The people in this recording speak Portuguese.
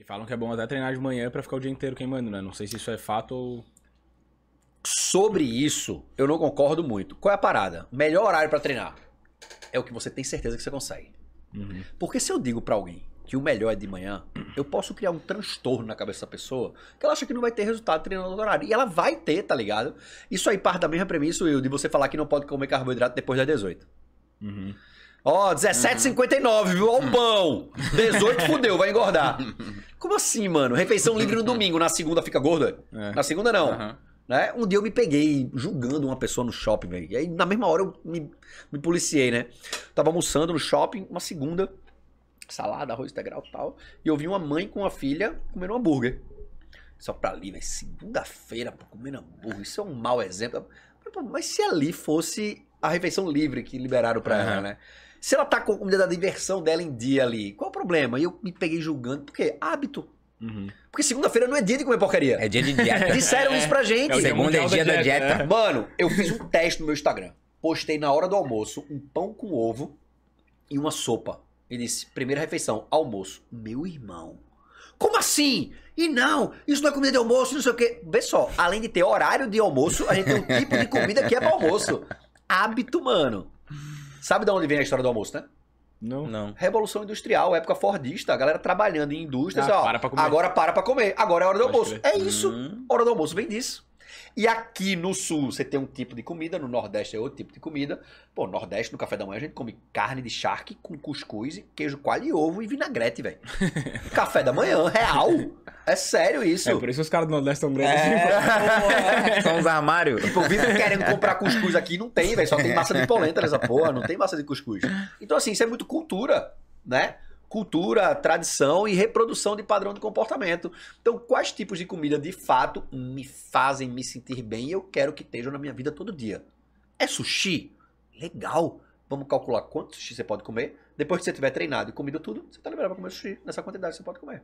E falam que é bom até treinar de manhã para ficar o dia inteiro queimando, né? Não sei se isso é fato ou. Sobre isso, eu não concordo muito. Qual é a parada? O melhor horário para treinar é o que você tem certeza que você consegue. Uhum. Porque se eu digo para alguém que o melhor é de manhã, eu posso criar um transtorno na cabeça da pessoa que ela acha que não vai ter resultado treinando no horário. E ela vai ter, tá ligado? Isso aí parte da mesma premissa, Will, de você falar que não pode comer carboidrato depois das 18. Uhum. Ó, oh, 17,59, uhum. viu? Ó o pão! 18 fudeu, vai engordar como assim, mano? Refeição livre no domingo, na segunda fica gorda? É. Na segunda não. Uhum. Né? Um dia eu me peguei julgando uma pessoa no shopping, velho. E aí, na mesma hora, eu me, me policiei, né? Tava almoçando no shopping, uma segunda, salada, arroz integral e tal. E eu vi uma mãe com uma filha comendo um hambúrguer. Só pra ali, velho. Segunda-feira, comendo hambúrguer. Isso é um mau exemplo. Mas se ali fosse a refeição livre que liberaram pra uhum. ela, né? Se ela tá com a comida da diversão dela em dia ali, qual problema. E eu me peguei julgando, por quê? hábito. Uhum. Porque segunda-feira não é dia de comer porcaria. É dia de dieta. Disseram isso pra gente. É, segunda é dia da, da dieta. Né? Mano, eu fiz um teste no meu Instagram. Postei na hora do almoço um pão com ovo e uma sopa. E disse, primeira refeição, almoço. Meu irmão. Como assim? E não, isso não é comida de almoço, não sei o quê. Vê só, além de ter horário de almoço, a gente tem um tipo de comida que é pra almoço. Hábito, mano. Sabe de onde vem a história do almoço, né? Não. Não. Revolução Industrial, época fordista, a galera trabalhando em indústria Ah, ó, para pra comer. Agora para pra comer. Agora é hora do Pode almoço. Crer. É isso. Hum. Hora do almoço, vem disso. E aqui no sul você tem um tipo de comida, no nordeste é outro tipo de comida. Pô, nordeste, no café da manhã, a gente come carne de charque com cuscuz, queijo coalho e ovo e vinagrete, velho. café da manhã, real. É sério isso. É por isso que os caras do nordeste são grandes. É. São os armários. Tipo, vivem querendo comprar cuscuz aqui não tem, velho. Só tem massa de polenta nessa porra, não tem massa de cuscuz. Então, assim, isso é muito cultura, né? cultura, tradição e reprodução de padrão de comportamento. Então, quais tipos de comida de fato me fazem me sentir bem e eu quero que estejam na minha vida todo dia? É sushi? Legal! Vamos calcular quanto sushi você pode comer. Depois que você tiver treinado e comido tudo, você está liberado para comer sushi. Nessa quantidade você pode comer.